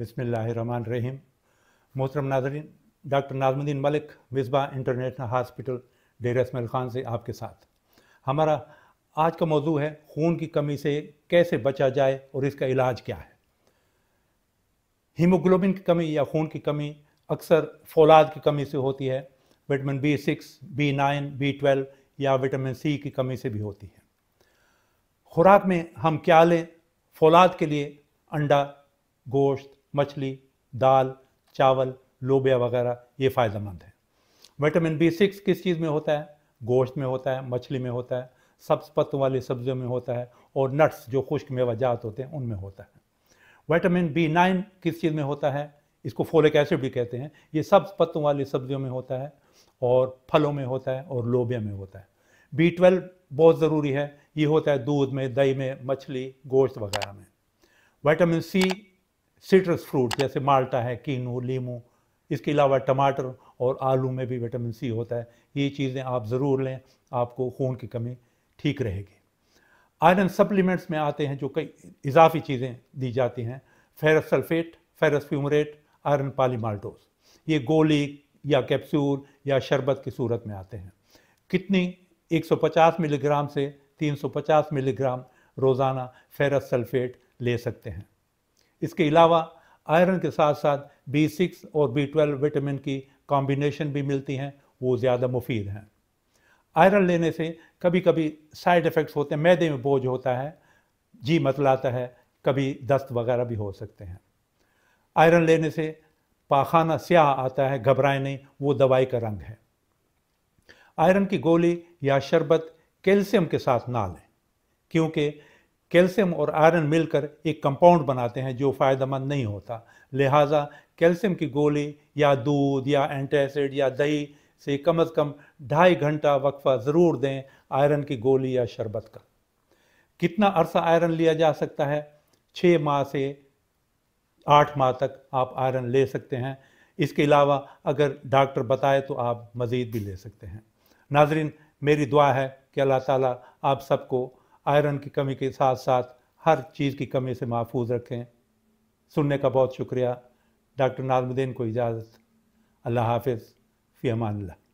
रहीम मोहतरम नाजरीन doctor Najmuddin Malik Misbah international hospital Dera Ismail Khan से आपके साथ हमारा आज का मौजू है खून की कमी से कैसे बचा जाए और इसका इलाज क्या है हीमोग्लोबिन की कमी या खून की कमी अक्सर फौलाद की कमी से होती है vitamin B six B nine B twelve या विटामिन सी की कमी से भी होती है खुराक में हम क्या लें फौलाद के लिए अंडा गोश्त मछली दाल चावल लोबिया वगैरह ये फ़ायदेमंद है विटामिन बी सिक्स किस चीज़ में होता है गोश्त में होता है मछली में होता है सब्ज पत्तों वाली सब्जियों में होता है और नट्स जो खुश्क मेवाजात होते हैं उनमें होता है विटामिन बी नाइन किस चीज़ में होता है इसको फोलिक एसिड भी कहते हैं ये सब्ज पत्तों वाली सब्जियों में होता है और फलों में होता है और लोबिया में होता है बी ट्वेल्व बहुत ज़रूरी है ये होता है दूध में दही में मछली गोश्त वगैरह में विटामिन सी सिट्रस फ्रूट जैसे माल्टा है कीनू लीमू इसके अलावा टमाटर और आलू में भी विटामिन सी होता है ये चीज़ें आप ज़रूर लें आपको खून की कमी ठीक रहेगी आयरन सप्लीमेंट्स में आते हैं जो कई इजाफी चीज़ें दी जाती हैं ferrous sulphate ferrous fumarate iron polymaltose ये गोली या कैप्सूल या शरबत की सूरत में आते हैं कितनी 150 मिलीग्राम से 350 मिलीग्राम रोज़ाना फेरस सल्फेट ले सकते हैं इसके अलावा आयरन के साथ साथ बी सिक्स और बी ट्वेल्व विटामिन की कॉम्बिनेशन भी मिलती हैं वो ज़्यादा मुफीद हैं आयरन लेने से कभी कभी साइड इफ़ेक्ट्स होते हैं मैदे में बोझ होता है जी मतलाता है कभी दस्त वगैरह भी हो सकते हैं आयरन लेने से पाखाना स्याह आता है घबराए नहीं वो दवाई का रंग है आयरन की गोली या शरबत कैल्शियम के साथ ना लें क्योंकि कैल्शियम और आयरन मिलकर एक कंपाउंड बनाते हैं जो फ़ायदेमंद नहीं होता लिहाजा कैल्शियम की गोली या दूध या एंटासिड या दही से कम अज़ कम ढाई घंटा वक्फा ज़रूर दें आयरन की गोली या शरबत का कितना अरसा आयरन लिया जा सकता है छः माह से आठ माह तक आप आयरन ले सकते हैं इसके अलावा अगर डॉक्टर बताए तो आप मज़ीद भी ले सकते हैं नाजरीन मेरी दुआ है कि अल्लाह ताला आप सबको आयरन की कमी के साथ साथ हर चीज़ की कमी से महफूज रखें सुनने का बहुत शुक्रिया डॉक्टर नाजमुद्दीन को इजाज़त अल्लाह हाफिज़ फ़ी अमान